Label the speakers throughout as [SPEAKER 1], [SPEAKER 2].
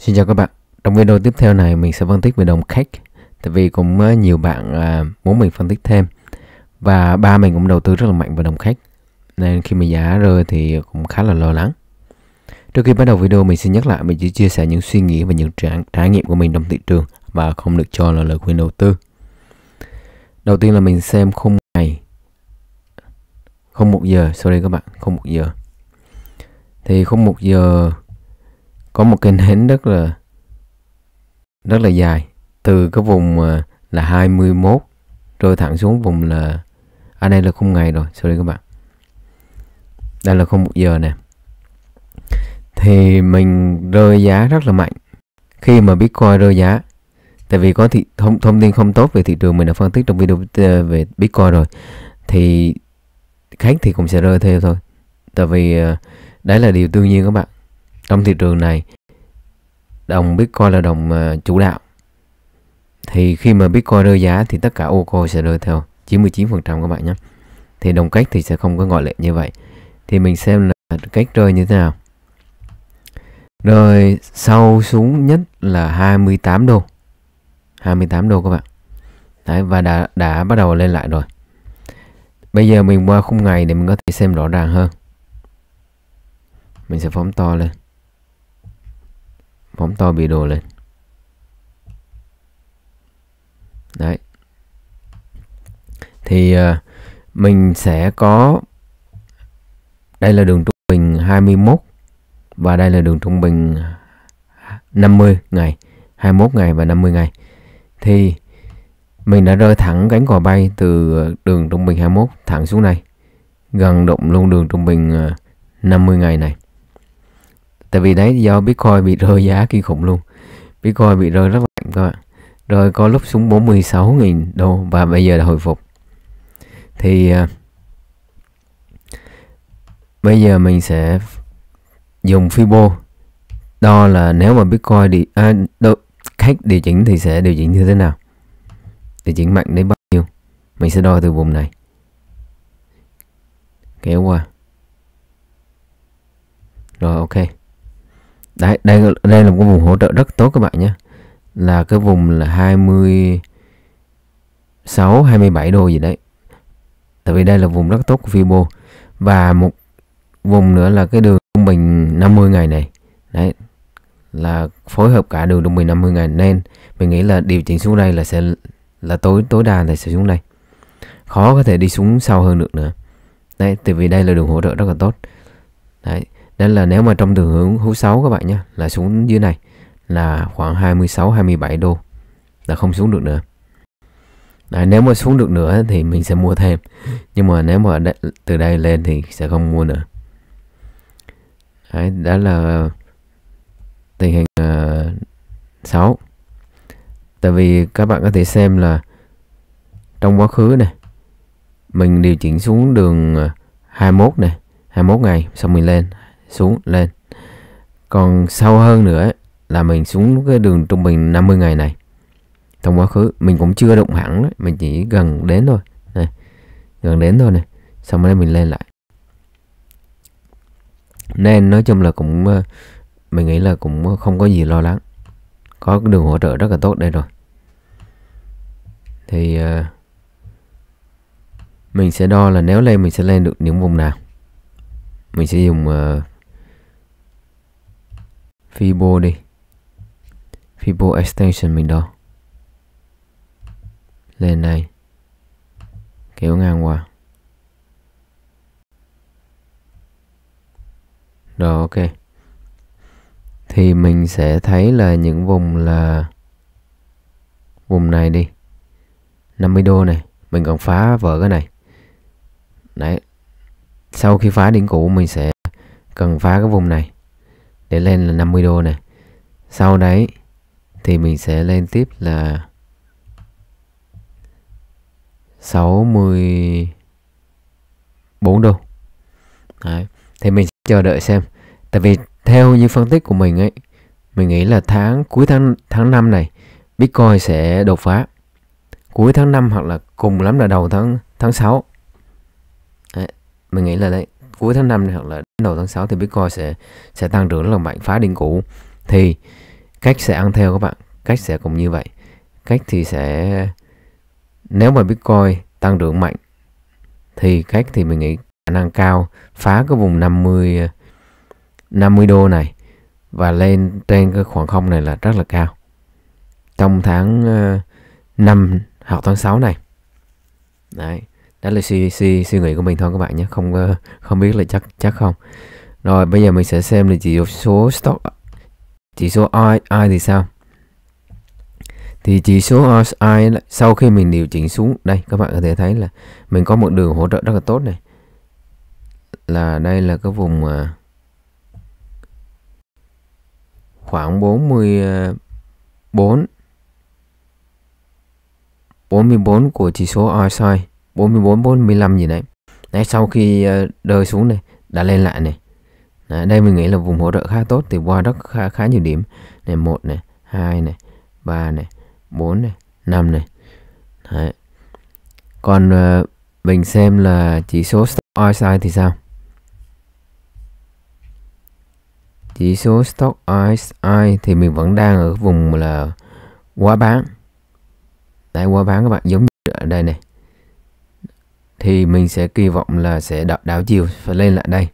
[SPEAKER 1] Xin chào các bạn Trong video tiếp theo này mình sẽ phân tích về đồng khách Tại vì cũng ờ, nhiều bạn ờ, muốn mình phân tích thêm Và ba mình cũng đầu tư rất là mạnh vào đồng khách Nên khi mà giá rơi thì cũng khá là lo lắng Trước khi bắt đầu video mình xin nhắc lại mình chỉ chia sẻ những suy nghĩ và những trải, trải nghiệm của mình trong thị trường và không được cho là lời khuyên đầu tư. Đầu tiên là mình xem khung ngày không một giờ sorry các bạn không một giờ thì không một giờ có một cái nến rất là rất là dài từ cái vùng ờ, là 21 rơi thẳng xuống vùng là ở à, đây là khung ngày rồi sorry các bạn đây là khung một giờ nè thì mình rơi giá rất là mạnh khi mà Bitcoin rơi giá tại vì có thị, thông, thông tin không tốt về thị trường mình đã phân tích trong video ờ, về Bitcoin rồi thì khác thì cũng sẽ rơi theo thôi tại vì ờ, đấy là điều đương nhiên các bạn trong thị trường này đồng Bitcoin là đồng ờ, chủ đạo thì khi mà Bitcoin rơi giá thì tất cả ô sẽ rơi theo 99% các bạn nhé thì đồng cách thì sẽ không có ngoại lệ như vậy thì mình xem là cách rơi như thế nào rồi sau xuống nhất là 28 đô 28 đô các bạn Đấy, và đã, đã bắt đầu lên lại rồi bây giờ mình qua khung ngày để mình có thể xem rõ ràng hơn mình sẽ phóng to lên phóng to video lên đấy thì uh, mình sẽ có đây là đường trung bình 21 và đây là đường trung bình 50 ngày 21 ngày và 50 ngày thì mình đã rơi thẳng cánh cò bay từ đường trung bình 21 thẳng xuống này gần đụng luôn đường trung bình 50 ờ, ngày này tại vì đấy do Bitcoin bị rơi giá kinh khủng luôn Bitcoin bị rơi rất mạnh các bạn rồi có lúc xuống 46.000 đô và bây giờ là hồi phục thì uh, bây giờ mình sẽ dùng Fibo đo là nếu mà Bitcoin đi à, đo, khách điều chỉnh thì sẽ điều chỉnh như thế nào điều chỉnh mạnh đến bao nhiêu mình sẽ đo từ vùng này kéo qua rồi ok đấy đây đây là một cái vùng hỗ trợ rất tốt các bạn nhé là cái vùng là 26 27 đô gì đấy tại vì đây là vùng rất tốt của Fibo và một vùng nữa là cái đường trung bình 50 ngày này đấy là phối hợp cả đường trung bình 50 ngày nên mình nghĩ là điều chỉnh xuống đây là sẽ là tối tối đa là sẽ xuống đây khó có thể đi xuống sâu hơn được nữa đấy tại vì đây là đường hỗ trợ rất là tốt đấy nên là nếu mà trong đường hướng hú 6 các bạn nhé là xuống dưới này là khoảng 26 27 đô là không xuống được nữa Đấy, nếu mà xuống được nữa thì mình sẽ mua thêm nhưng mà nếu mà đ- từ đây lên thì sẽ không mua nữa Đấy, đó là tình hình ờ, uh, 6 tại vì các bạn có thể xem là trong quá khứ này mình điều chỉnh xuống đường 21 ờ, này 21 ngày xong mình lên xuống lên còn sâu hơn nữa là mình xuống cái đường trung bình 50 ngày này trong quá khứ mình cũng chưa động hẳn đấy. mình chỉ gần đến thôi này gần đến thôi này xong rồi mình lên lại nên nói chung là cũng ờ, mình nghĩ là cũng không có gì lo lắng có đường hỗ trợ rất là tốt đây rồi thì ờ, mình sẽ đo là nếu lên mình sẽ lên được những vùng nào mình sẽ dùng uh, Fibo đi Fibo extension mình đó lên đây kéo ngang qua rồi ok thì mình sẽ thấy là những vùng là vùng này đi 50 đô này mình còn phá vỡ cái này đấy sau khi phá đỉnh cũ mình sẽ cần phá cái vùng này để lên là 50 đô này sau đấy thì mình sẽ lên tiếp là 64 đô đấy. thì mình sẽ chờ đợi xem tại vì theo như phân tích của mình ấy mình nghĩ là tháng cuối tháng tháng 5 này Bitcoin sẽ đột phá cuối tháng 5 hoặc là cùng lắm là đầu tháng tháng 6 đấy, mình nghĩ là đấy cuối tháng 5 này, hoặc là đầu tháng 6 thì Bitcoin sẽ sẽ tăng trưởng rất là mạnh phá đỉnh cũ thì cách sẽ ăn theo các bạn cách sẽ cũng như vậy cách thì sẽ nếu mà Bitcoin tăng trưởng mạnh thì cách thì mình nghĩ khả năng cao phá cái vùng 50 50 đô này và lên trên cái khoảng không này là rất là cao trong tháng 5 ờ, hoặc tháng 6 này đấy đó là suy suy suy nghĩ của mình thôi các bạn nhé không ờ, không biết là chắc chắc không rồi bây giờ mình sẽ xem là chỉ số stock chỉ số RSI thì sao thì chỉ số RSI sau khi mình điều chỉnh xuống đây các bạn có thể thấy là mình có một đường hỗ trợ rất là tốt này là đây là cái vùng ờ, khoảng 44 44 của chỉ số RSI 44 45 gì đấy đấy sau khi ờ, rơi xuống này đã lên lại này đấy, đây mình nghĩ là vùng hỗ trợ khá tốt thì qua rất khá, khá nhiều điểm này một này hai này ba này bốn này năm này đấy. còn uh, mình xem là chỉ số stock size thì sao chỉ số stock RSI thì mình vẫn đang ở vùng là quá bán đây quá bán các bạn giống như ở đây này thì mình sẽ kỳ vọng là sẽ đảo, đảo chiều phải lên lại đây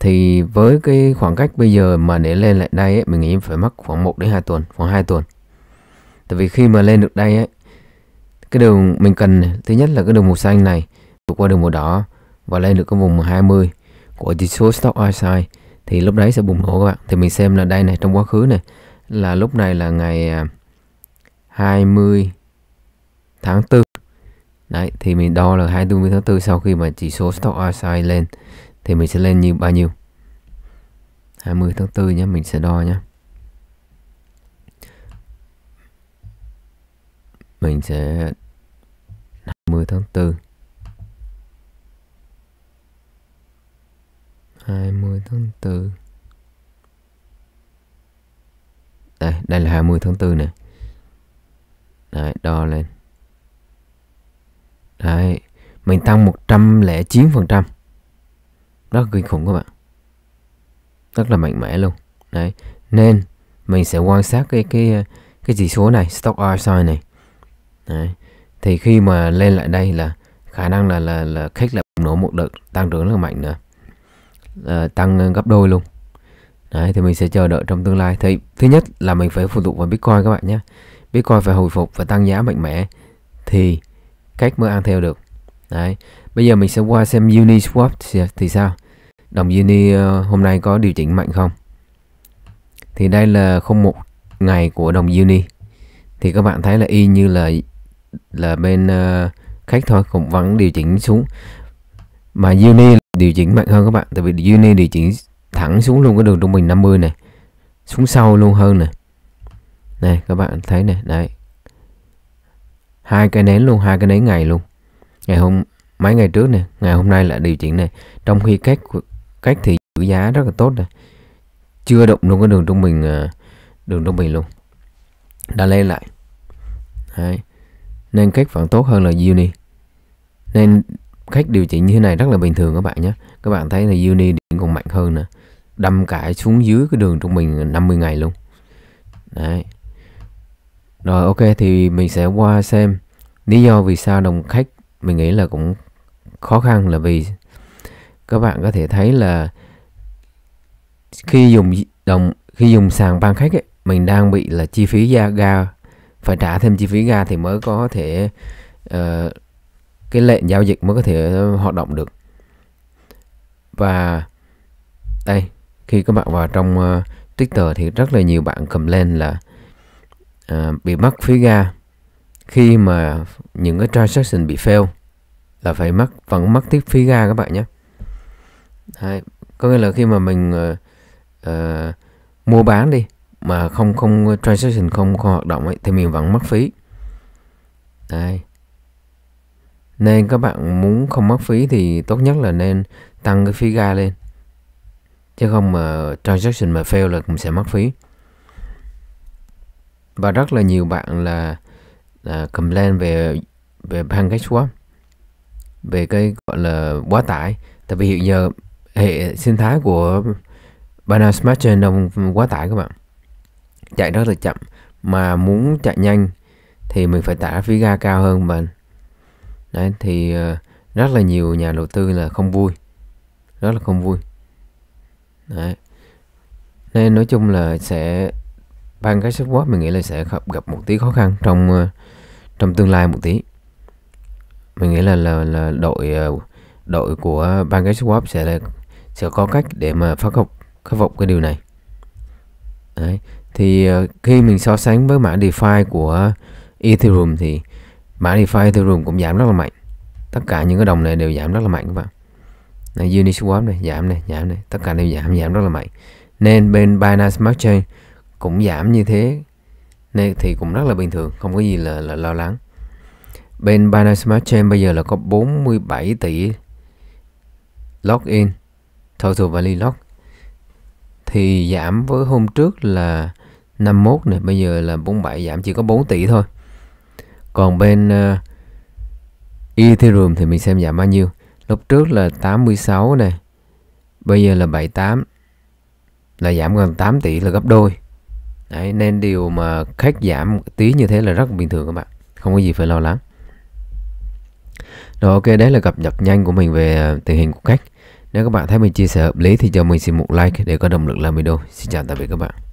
[SPEAKER 1] thì với cái khoảng cách bây giờ mà để lên lại đây ấy, mình nghĩ phải mất khoảng 1 đến 2 tuần khoảng 2 tuần tại vì khi mà lên được đây ấy, cái đường mình cần thứ nhất là cái đường màu xanh này vượt qua đường màu đỏ và lên được cái vùng 20 của chỉ số stock outside thì lúc đấy sẽ bùng nổ các bạn thì mình xem là đây này trong quá khứ này là lúc này là ngày 20 à, tháng 4 Đấy, thì mình đo là 24 tháng 4 sau khi mà chỉ số Stock RSI lên thì mình sẽ lên như bao nhiêu? 20 tháng 4 nhé, mình sẽ đo nhé. Mình sẽ 20 tháng 4. 20 tháng 4. Đây, đây là 20 tháng 4 này. Đấy, đo lên. Đấy, mình tăng 109%. Rất kinh khủng các bạn. Rất là mạnh mẽ luôn. Đấy, nên mình sẽ quan sát cái cái cái chỉ số này, stock RSI này. Đấy. Thì khi mà lên lại đây là khả năng là là là khách là nổ một đợt tăng trưởng rất là mạnh nữa. À, tăng gấp đôi luôn. Đấy, thì mình sẽ chờ đợi trong tương lai. Thì thứ nhất là mình phải phụ thuộc vào Bitcoin các bạn nhé. Bitcoin phải hồi phục và tăng giá mạnh mẽ thì cách mới ăn theo được đấy bây giờ mình sẽ qua xem Uniswap thì, thì sao đồng Uni ờ, hôm nay có điều chỉnh mạnh không thì đây là không một ngày của đồng Uni thì các bạn thấy là y như là là bên ờ, khách thôi cũng vẫn điều chỉnh xuống mà Uni điều chỉnh mạnh hơn các bạn tại vì Uni điều chỉnh thẳng xuống luôn cái đường trung bình 50 này xuống sâu luôn hơn này này các bạn thấy này đấy hai cây nến luôn hai cây nến ngày luôn ngày hôm mấy ngày trước nè ngày hôm nay lại điều chỉnh này trong khi cách cách thì giữ giá rất là tốt này chưa động luôn cái đường trung bình à, đường trung bình luôn đã lên lại Đấy. nên cách vẫn tốt hơn là uni nên cách điều chỉnh như thế này rất là bình thường các bạn nhé các bạn thấy là uni còn mạnh hơn nè đâm cãi xuống dưới cái đường trung bình 50 ngày luôn đấy rồi ok thì mình sẽ qua xem lý do vì sao đồng khách mình nghĩ là cũng khó khăn là vì các bạn có thể thấy là khi dùng đồng khi dùng sàn ban khách ấy, mình đang bị là chi phí ga ga phải trả thêm chi phí ga thì mới có thể uh, cái lệnh giao dịch mới có thể hoạt động được và đây khi các bạn vào trong uh, Twitter thì rất là nhiều bạn cầm lên là À, bị mắc phí ga khi mà những cái transaction bị fail là phải mắc vẫn mắc tiếp phí ga các bạn nhé Đấy, có nghĩa là khi mà mình uh, uh, mua bán đi mà không không transaction không, không hoạt động ấy, thì mình vẫn mất phí Đấy. nên các bạn muốn không mất phí thì tốt nhất là nên tăng cái phí ga lên chứ không mà transaction mà fail là cũng sẽ mất phí và rất là nhiều bạn là à, complain về về PancakeSwap về cái gọi là quá tải tại vì hiện giờ hệ sinh thái của Binance Smart Chain đang quá tải các bạn chạy rất là chậm mà muốn chạy nhanh thì mình phải tải phí ga cao hơn mà đấy thì ờ, rất là nhiều nhà đầu tư là không vui rất là không vui đấy nên nói chung là sẽ ban cái support mình nghĩ là sẽ gặp một tí khó khăn trong ờ, trong tương lai một tí mình nghĩ là là, là đội ờ, đội của ban cái swap sẽ là sẽ có cách để mà khắc phục khắc phục cái điều này Đấy. thì ờ, khi mình so sánh với mã DeFi của Ethereum thì mã DeFi Ethereum cũng giảm rất là mạnh tất cả những cái đồng này đều giảm rất là mạnh các bạn này, Uniswap này giảm này giảm này tất cả đều giảm giảm rất là mạnh nên bên Binance Smart Chain cũng giảm như thế nên thì cũng rất là bình thường không có gì là, là lo lắng bên Binance Smart Chain bây giờ là có 47 tỷ login total value lock, thì giảm với hôm trước là 51 này bây giờ là 47 giảm chỉ có 4 tỷ thôi còn bên uh, Ethereum thì mình xem giảm bao nhiêu lúc trước là 86 này bây giờ là 78 là giảm gần 8 tỷ là gấp đôi Đấy, nên điều mà khách giảm một tí như thế là rất bình thường các bạn không có gì phải lo lắng rồi ok đấy là cập nhật nhanh của mình về à, tình hình của khách nếu các bạn thấy mình chia sẻ hợp lý thì cho mình xin một like để có động lực làm video xin chào tạm biệt các bạn